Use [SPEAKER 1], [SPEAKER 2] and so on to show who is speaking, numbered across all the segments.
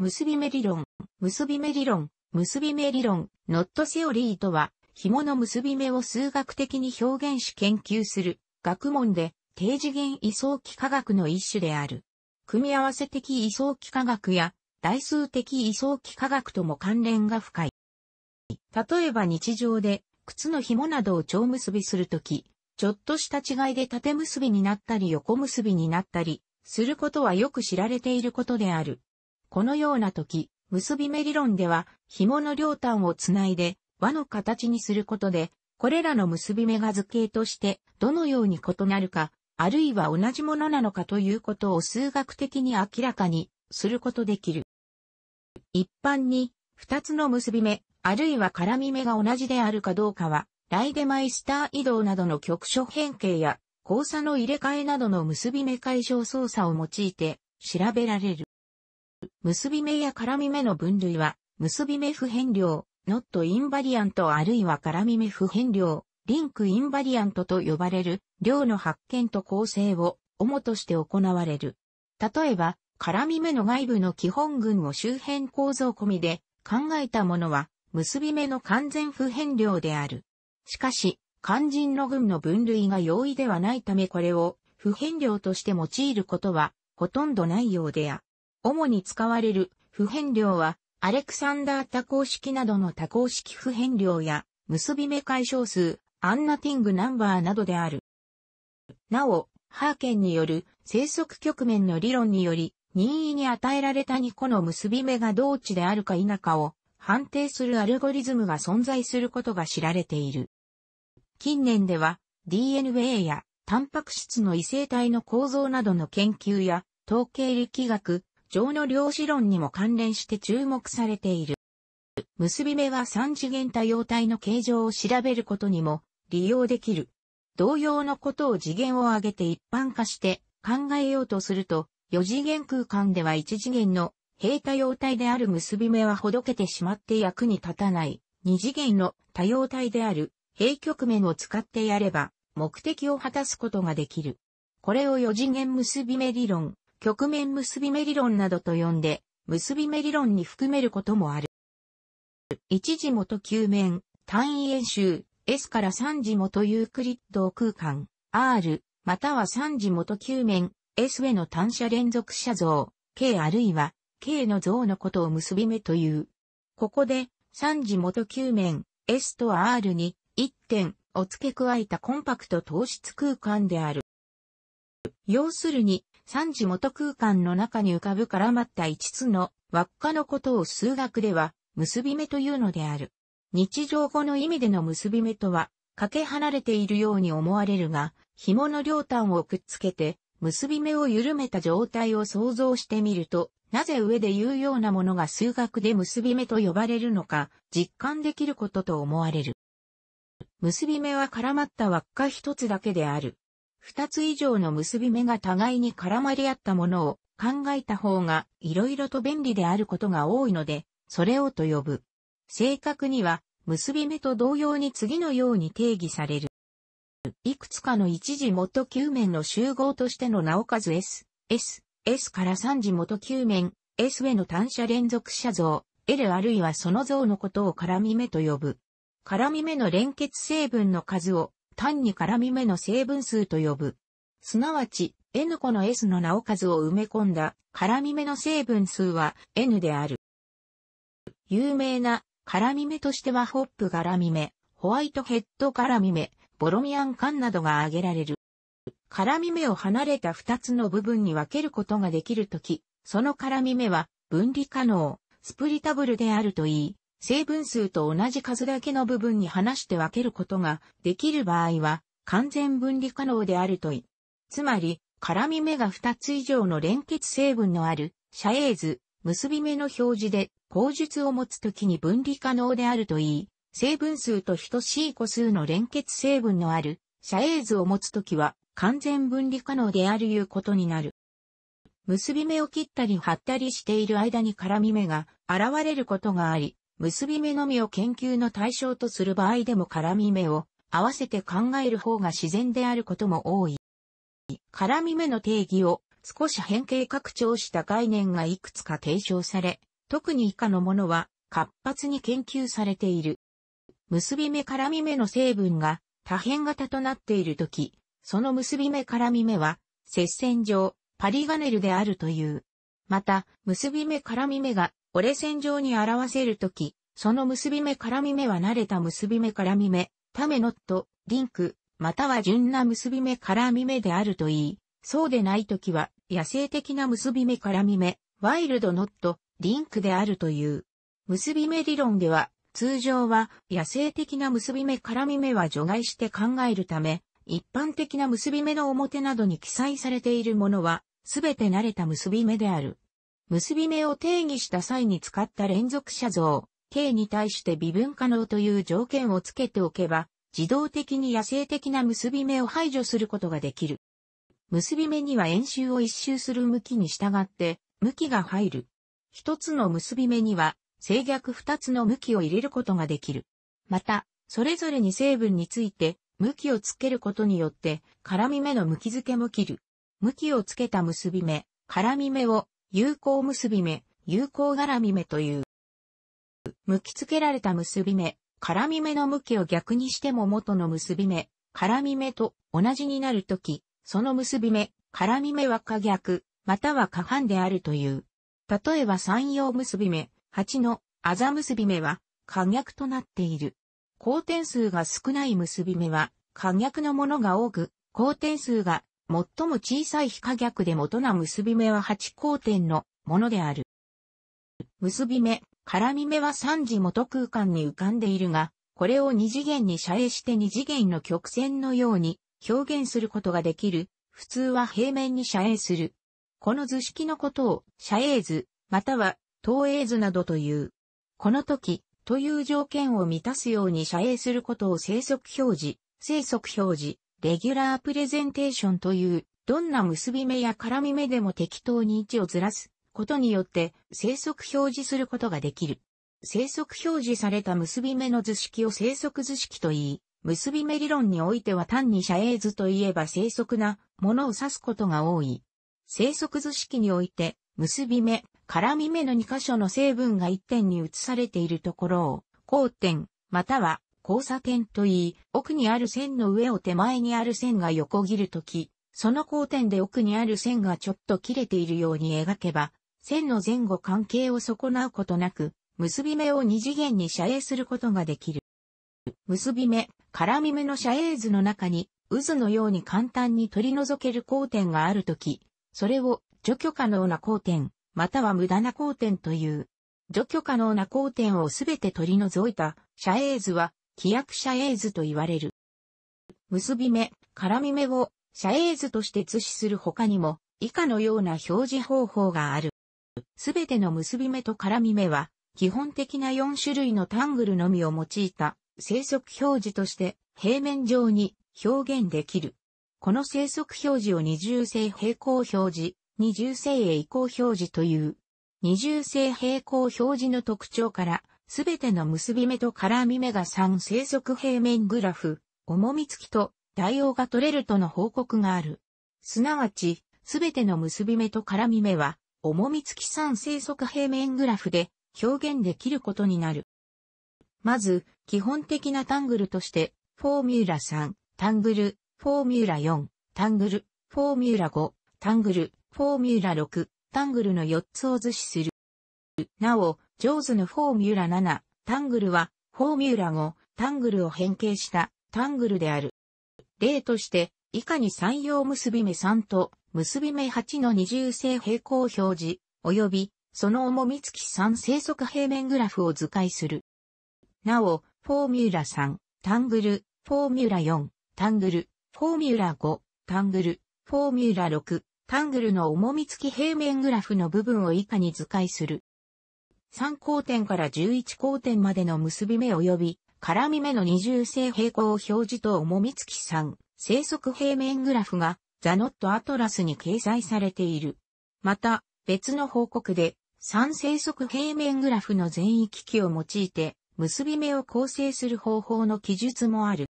[SPEAKER 1] 結び目理論、結び目理論、結び目理論、ノットセオリーとは、紐の結び目を数学的に表現し研究する学問で、低次元位相幾何学の一種である。組み合わせ的位相幾何学や、代数的位相幾何学とも関連が深い。例えば日常で、靴の紐などを蝶結びするとき、ちょっとした違いで縦結びになったり横結びになったり、することはよく知られていることである。このような時、結び目理論では、紐の両端をつないで、輪の形にすることで、これらの結び目が図形として、どのように異なるか、あるいは同じものなのかということを数学的に明らかにすることできる。一般に、二つの結び目、あるいは絡み目が同じであるかどうかは、ライデマイスター移動などの局所変形や、交差の入れ替えなどの結び目解消操作を用いて調べられる。結び目や絡み目の分類は、結び目不変量、ノットインバリアントあるいは絡み目不変量、リンクインバリアントと呼ばれる、量の発見と構成を主として行われる。例えば、絡み目の外部の基本群を周辺構造込みで考えたものは、結び目の完全不変量である。しかし、肝心の群の分類が容易ではないためこれを不変量として用いることはほとんどないようであ主に使われる普遍量は、アレクサンダー多項式などの多項式普遍量や、結び目解消数、アンナティングナンバーなどである。なお、ハーケンによる生息局面の理論により、任意に与えられた2個の結び目が同値であるか否かを判定するアルゴリズムが存在することが知られている。近年では DNA やタンパク質の異性体の構造などの研究や統計力学、情の量子論にも関連して注目されている。結び目は三次元多様体の形状を調べることにも利用できる。同様のことを次元を上げて一般化して考えようとすると、四次元空間では一次元の平多様体である結び目はほどけてしまって役に立たない。二次元の多様体である平局面を使ってやれば目的を果たすことができる。これを四次元結び目理論曲面結び目理論などと呼んで、結び目理論に含めることもある。一時元球面、単位円周、S から三時元ユークリッド空間、R、または三時元球面、S への単車連続車像、K あるいは、K の像のことを結び目という。ここで、三時元球面、S と R に、1点を付け加えたコンパクト糖質空間である。要するに、三次元空間の中に浮かぶ絡まった五つの輪っかのことを数学では結び目というのである。日常語の意味での結び目とは、かけ離れているように思われるが、紐の両端をくっつけて、結び目を緩めた状態を想像してみると、なぜ上で言うようなものが数学で結び目と呼ばれるのか、実感できることと思われる。結び目は絡まった輪っか一つだけである。二つ以上の結び目が互いに絡まり合ったものを考えた方が色々と便利であることが多いので、それをと呼ぶ。正確には、結び目と同様に次のように定義される。いくつかの一時元球面の集合としての名おかず S、S、S から三次元球面、S への単車連続車像、L あるいはその像のことを絡み目と呼ぶ。絡み目の連結成分の数を単に絡み目の成分数と呼ぶ。すなわち、N 個の S の名を数を埋め込んだ絡み目の成分数は N である。有名な絡み目としてはホップ絡み目、ホワイトヘッド絡み目、ボロミアン缶などが挙げられる。絡み目を離れた2つの部分に分けることができるとき、その絡み目は分離可能、スプリタブルであるといい、成分数と同じ数だけの部分に話して分けることができる場合は完全分離可能であるとい。つまり、絡み目が2つ以上の連結成分のある、遮影図、結び目の表示で、口述を持つときに分離可能であるといい、成分数と等しい個数の連結成分のある、遮影図を持つときは、完全分離可能であるいうことになる。結び目を切ったり貼ったりしている間に絡み目が現れることがあり、結び目のみを研究の対象とする場合でも絡み目を合わせて考える方が自然であることも多い。絡み目の定義を少し変形拡張した概念がいくつか提唱され、特に以下のものは活発に研究されている。結び目絡み目の成分が多変型となっているとき、その結び目絡み目は、接線上、パリガネルであるという。また、結び目絡み目が折れ線上に表せるとき、その結び目絡み目は慣れた結び目絡み目、ためノット、リンク、または純な結び目絡み目であるといい、そうでないときは、野生的な結び目絡み目、ワイルドノット、リンクであるという。結び目理論では、通常は野生的な結び目絡み目は除外して考えるため、一般的な結び目の表などに記載されているものは、すべて慣れた結び目である。結び目を定義した際に使った連続写像、K に対して微分可能という条件をつけておけば、自動的に野生的な結び目を排除することができる。結び目には円周を一周する向きに従って、向きが入る。一つの結び目には、正逆二つの向きを入れることができる。また、それぞれに成分について、向きをつけることによって、絡み目の向き付けも切る。向きをつけた結び目、絡み目を有効結び目、有効絡み目という。向きつけられた結び目、絡み目の向きを逆にしても元の結び目、絡み目と同じになるとき、その結び目、絡み目は可逆、または可反であるという。例えば三陽結び目、八のあざ結び目は可逆となっている。交点数が少ない結び目は可逆のものが多く、交点数が最も小さい非可逆で元な結び目は8交点のものである。結び目、絡み目は3次元空間に浮かんでいるが、これを二次元に遮影して二次元の曲線のように表現することができる。普通は平面に遮影する。この図式のことを遮影図、または投影図などという。この時、という条件を満たすように遮影することを生息表示、生息表示、レギュラープレゼンテーションという、どんな結び目や絡み目でも適当に位置をずらすことによって生息表示することができる。生息表示された結び目の図式を生息図式と言い、結び目理論においては単に遮影図といえば生息なものを指すことが多い。生息図式において、結び目、絡み目の2箇所の成分が1点に移されているところを、交点、または交差点と言い、奥にある線の上を手前にある線が横切るとき、その交点で奥にある線がちょっと切れているように描けば、線の前後関係を損なうことなく、結び目を二次元に遮影することができる。結び目、絡み目の遮影図の中に、渦のように簡単に取り除ける交点があるとき、それを除去可能な交点、または無駄な交点という。除去可能な交点をすべて取り除いた遮影図は躍者エイ図と言われる。結び目、絡み目を遮影図として図示する他にも、以下のような表示方法がある。すべての結び目と絡み目は、基本的な4種類のタングルのみを用いた生息表示として平面上に表現できる。この生息表示を二重性平行表示、二重性へ移行表示という。二重性平行表示の特徴からすべての結び目と絡み目が3生息平面グラフ、重み付きと代用が取れるとの報告がある。すなわち、すべての結び目と絡み目は、重み付き3生息平面グラフで表現できることになる。まず、基本的なタングルとして、フォーミュラ3、タングル、フォーミュラ4、タングル、フォーミュラ5、タングル、フォーミュラ6、タングルの4つを図示する。なお、ジョーズのフォーミュラ7、タングルは、フォーミュラ5、タングルを変形したタングルである。例として、以下に三様結び目3と結び目8の二重性平行表示、及びその重み付き3生息平面グラフを図解する。なお、フォーミュラ3、タングル、フォーミュラ4、タングル、フォーミュラ5、タングル、フォーミュラ6、タングルの重み付き平面グラフの部分を以下に図解する。3交点から11交点までの結び目及び、絡み目の二重性平行を表示と重み付き3、正則平面グラフが、ザノットアトラスに掲載されている。また、別の報告で、三正則平面グラフの全域機を用いて、結び目を構成する方法の記述もある。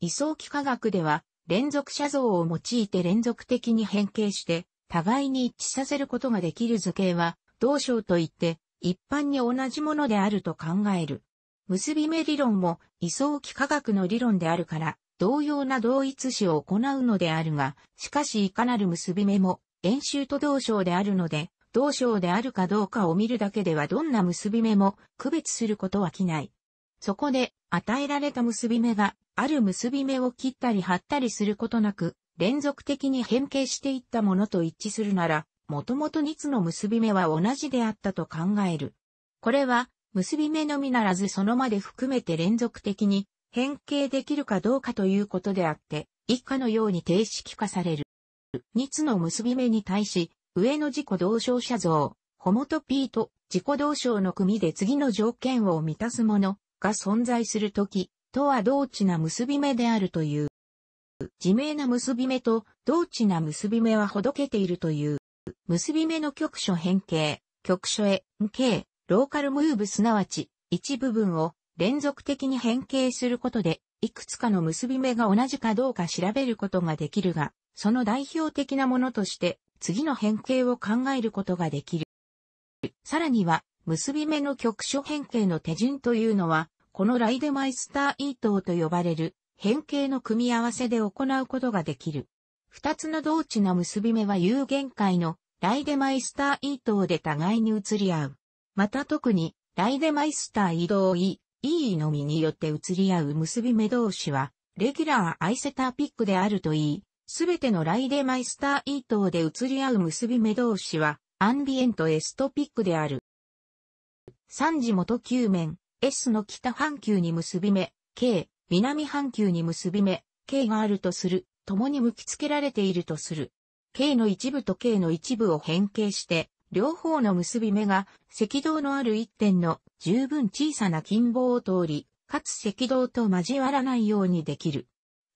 [SPEAKER 1] 位相幾何学では、連続写像を用いて連続的に変形して、互いに一致させることができる図形は、同章といって、一般に同じものであると考える。結び目理論も、位相幾何学の理論であるから、同様な同一詞を行うのであるが、しかしいかなる結び目も、演習と同章であるので、同章であるかどうかを見るだけではどんな結び目も区別することはきない。そこで、与えられた結び目が、ある結び目を切ったり貼ったりすることなく、連続的に変形していったものと一致するなら、もともとつの結び目は同じであったと考える。これは、結び目のみならずそのまで含めて連続的に変形できるかどうかということであって、以下のように定式化される。2の結び目に対し、上の自己同症者像、ホモトピーと自己同症の組で次の条件を満たすものが存在するとき、とは同値な結び目であるという。自明な結び目と同値な結び目はほどけているという。結び目の局所変形、局所へ、K、ローカルムーブすなわち、一部分を連続的に変形することで、いくつかの結び目が同じかどうか調べることができるが、その代表的なものとして、次の変形を考えることができる。さらには、結び目の局所変形の手順というのは、このライデマイスターイートーと呼ばれる変形の組み合わせで行うことができる。二つの同地の結び目は有限界のライデマイスターイートーで互いに移り合う。また特にライデマイスター移動イーのみによって移り合う結び目同士は、レギュラーアイセターピックであるといい、すべてのライデマイスターイートーで移り合う結び目同士は、アンビエントエストピックである。三次元球面、S の北半球に結び目、K、南半球に結び目、K があるとする共に向きつけられているとする。K の一部と K の一部を変形して、両方の結び目が赤道のある一点の十分小さな金棒を通り、かつ赤道と交わらないようにできる。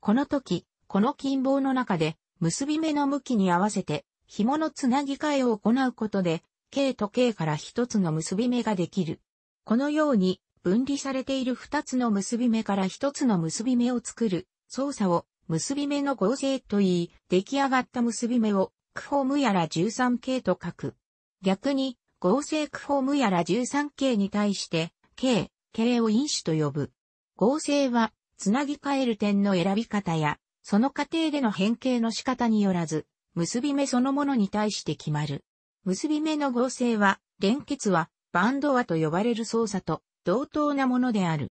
[SPEAKER 1] この時、この金棒の中で結び目の向きに合わせて紐のつなぎ替えを行うことで、K と K から一つの結び目ができる。このように分離されている二つの結び目から一つの結び目を作る操作を結び目の合成といい、出来上がった結び目を、クフォームやら 13K と書く。逆に、合成クフォームやら 13K に対して、K、K を因子と呼ぶ。合成は、つなぎ替える点の選び方や、その過程での変形の仕方によらず、結び目そのものに対して決まる。結び目の合成は、連結は、バンド和と呼ばれる操作と同等なものである。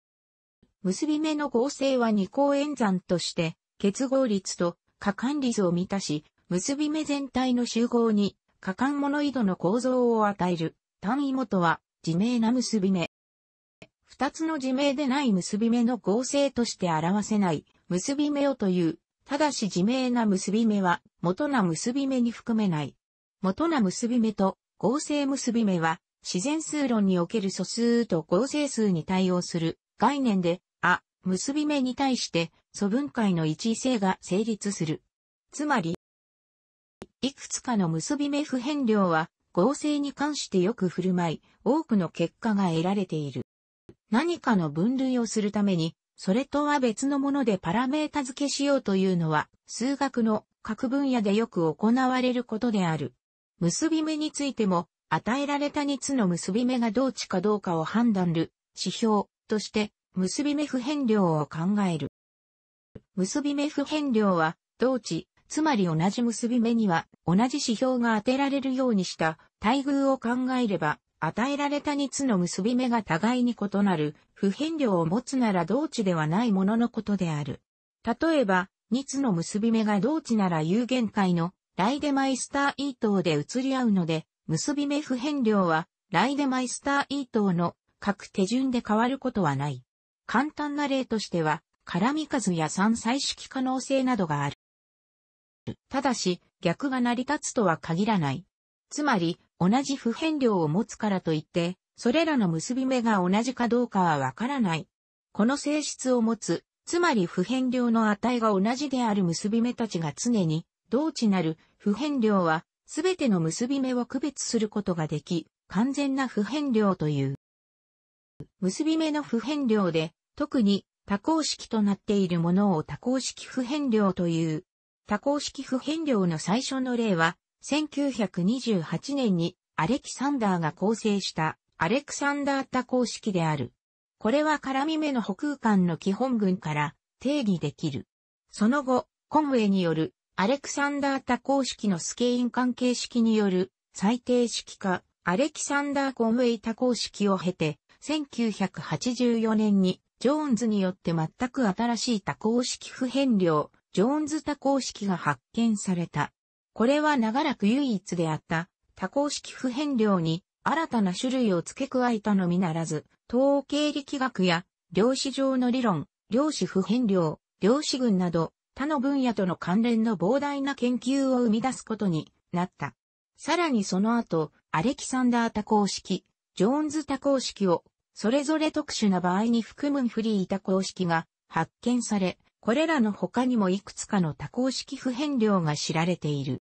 [SPEAKER 1] 結び目の合成は二項演算として結合率と過関率を満たし、結び目全体の集合に過関モノイドの構造を与える。単位元は、自明な結び目。二つの自明でない結び目の合成として表せない結び目をという、ただし自明な結び目は元な結び目に含めない。元な結び目と合成結び目は自然数論における素数と合成数に対応する概念で、あ、結び目に対して素分解の一位性が成立する。つまり、いくつかの結び目不変量は合成に関してよく振る舞い、多くの結果が得られている。何かの分類をするために、それとは別のものでパラメータ付けしようというのは、数学の各分野でよく行われることである。結び目についても、与えられた2つの結び目が同値かどうかを判断る指標として、結び目不変量を考える。結び目不変量は、同値、つまり同じ結び目には、同じ指標が当てられるようにした、待遇を考えれば、与えられた2つの結び目が互いに異なる、不変量を持つなら同値ではないもののことである。例えば、2つの結び目が同値なら有限界のライデマイスターイートで移り合うので、結び目不変量はライデマイスターイートの各手順で変わることはない。簡単な例としては、絡み数や散彩式可能性などがある。ただし、逆が成り立つとは限らない。つまり、同じ普遍量を持つからといって、それらの結び目が同じかどうかはわからない。この性質を持つ、つまり普遍量の値が同じである結び目たちが常に、同値なる普遍量は、すべての結び目を区別することができ、完全な普遍量という。結び目の普遍量で、特に多項式となっているものを多項式普遍量という。多項式普遍量の最初の例は、1928年にアレキサンダーが構成したアレクサンダー多項式である。これは絡み目の補空間の基本群から定義できる。その後、コンウェイによるアレクサンダー多項式のスケイン関係式による最低式化アレキサンダー・コンウェイ多項式を経て、1984年にジョーンズによって全く新しい多項式不変量、ジョーンズ多項式が発見された。これは長らく唯一であった多項式不変量に新たな種類を付け加えたのみならず、統計力学や量子上の理論、量子不変量、量子群など他の分野との関連の膨大な研究を生み出すことになった。さらにその後、アレキサンダー多項式、ジョーンズ多項式をそれぞれ特殊な場合に含むフリー多項式が発見され、これらの他にもいくつかの多項式不変量が知られている。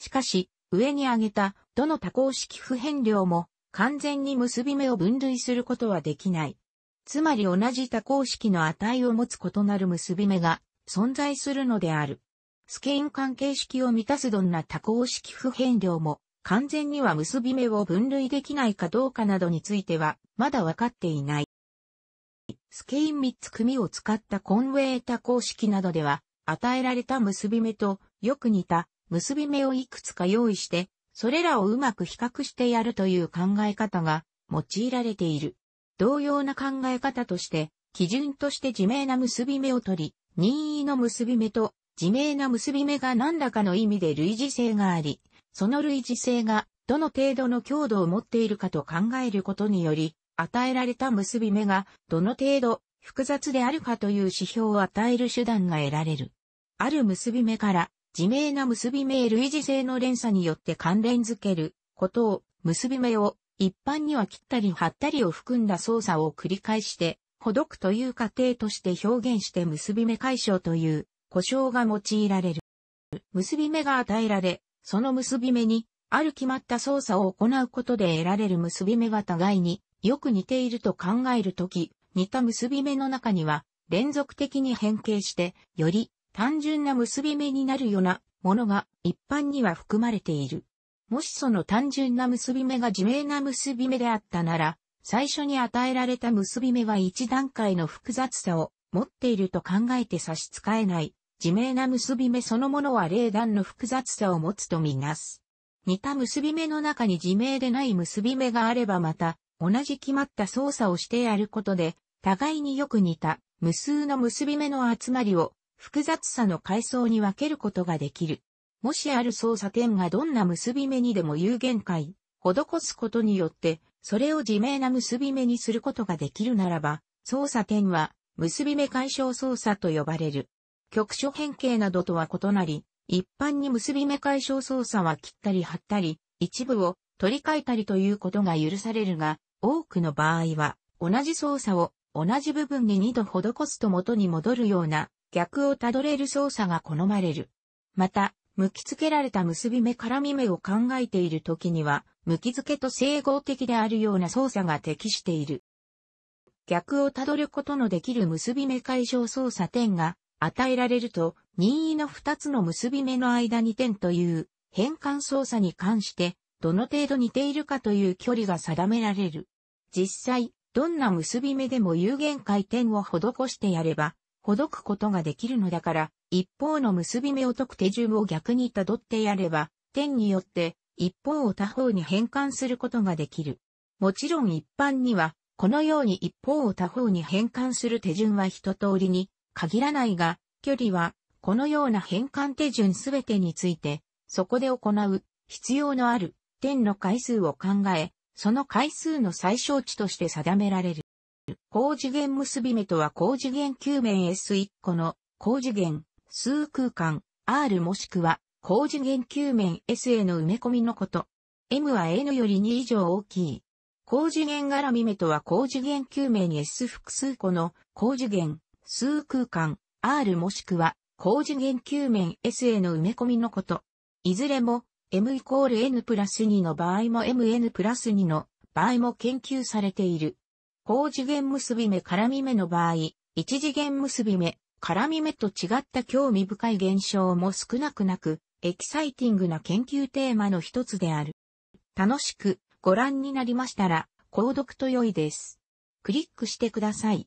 [SPEAKER 1] しかし、上に挙げたどの多項式不変量も完全に結び目を分類することはできない。つまり同じ多項式の値を持つ異なる結び目が存在するのである。スケイン関係式を満たすどんな多項式不変量も完全には結び目を分類できないかどうかなどについては、まだ分かっていない。スケイン3つ組を使ったコンウェータ公式などでは、与えられた結び目とよく似た結び目をいくつか用意して、それらをうまく比較してやるという考え方が用いられている。同様な考え方として、基準として自明な結び目を取り、任意の結び目と自明な結び目が何らかの意味で類似性があり、その類似性がどの程度の強度を持っているかと考えることにより、与えられた結び目がどの程度複雑であるかという指標を与える手段が得られる。ある結び目から自明な結び目へ類似性の連鎖によって関連づけることを結び目を一般には切ったり貼ったりを含んだ操作を繰り返してほどくという過程として表現して結び目解消という呼称が用いられる。結び目が与えられ、その結び目に、ある決まった操作を行うことで得られる結び目は互いによく似ていると考えるとき、似た結び目の中には連続的に変形して、より単純な結び目になるようなものが一般には含まれている。もしその単純な結び目が自明な結び目であったなら、最初に与えられた結び目は一段階の複雑さを持っていると考えて差し支えない自明な結び目そのものは霊団の複雑さを持つとみなす。似た結び目の中に自明でない結び目があればまた、同じ決まった操作をしてやることで、互いによく似た無数の結び目の集まりを複雑さの階層に分けることができる。もしある操作点がどんな結び目にでも有限界、施すことによって、それを自明な結び目にすることができるならば、操作点は結び目解消操作と呼ばれる。局所変形などとは異なり、一般に結び目解消操作は切ったり貼ったり、一部を取り替えたりということが許されるが、多くの場合は、同じ操作を同じ部分に二度施すと元に戻るような逆をたどれる操作が好まれる。また、向き付けられた結び目絡み目を考えている時には、向き付けと整合的であるような操作が適している。逆をたどることのできる結び目解消操作点が与えられると、任意の2つの結び目の間に点という変換操作に関して、どの程度似ているかという距離が定められる。実際、どんな結び目でも有限回転を施してやれば、ほどくことができるのだから、一方の結び目を解く手順を逆にたどってやれば、点によって一方を他方に変換することができる。もちろん一般には、このように一方を他方に変換する手順は一通りに限らないが、距離は、このような変換手順すべてについて、そこで行う、必要のある、点の回数を考え、その回数の最小値として定められる。高次元結び目とは高次元球面 S1 個の高次元数空間 R もしくは高次元球面 S への埋め込みのこと。M は N より2以上大きい。高次元絡み目とは高次元球面 S 複数個の高次元数空間、R もしくは、高次元球面 S への埋め込みのこと。いずれも、M イコール N プラス2の場合も MN プラス2の場合も研究されている。高次元結び目絡み目の場合、一次元結び目、絡み目と違った興味深い現象も少なくなく、エキサイティングな研究テーマの一つである。楽しくご覧になりましたら、購読と良いです。クリックしてください。